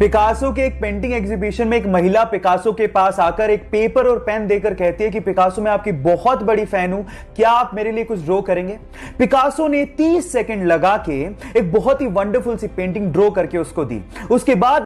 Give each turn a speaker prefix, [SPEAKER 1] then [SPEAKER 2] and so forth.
[SPEAKER 1] Picasso के एक painting exhibition में एक महिला पिकासो के पास आकर एक पेपर और पेन देकर कहती है कि पिकासो मैं आपकी बहुत बड़ी फैन हूं क्या आप मेरे लिए कुछ ड्रॉ करेंगे पिकासो ने 30 सेकंड लगा के एक बहुत ही वंडरफुल सी पेंटिंग ड्रॉ करके उसको दी उसके बाद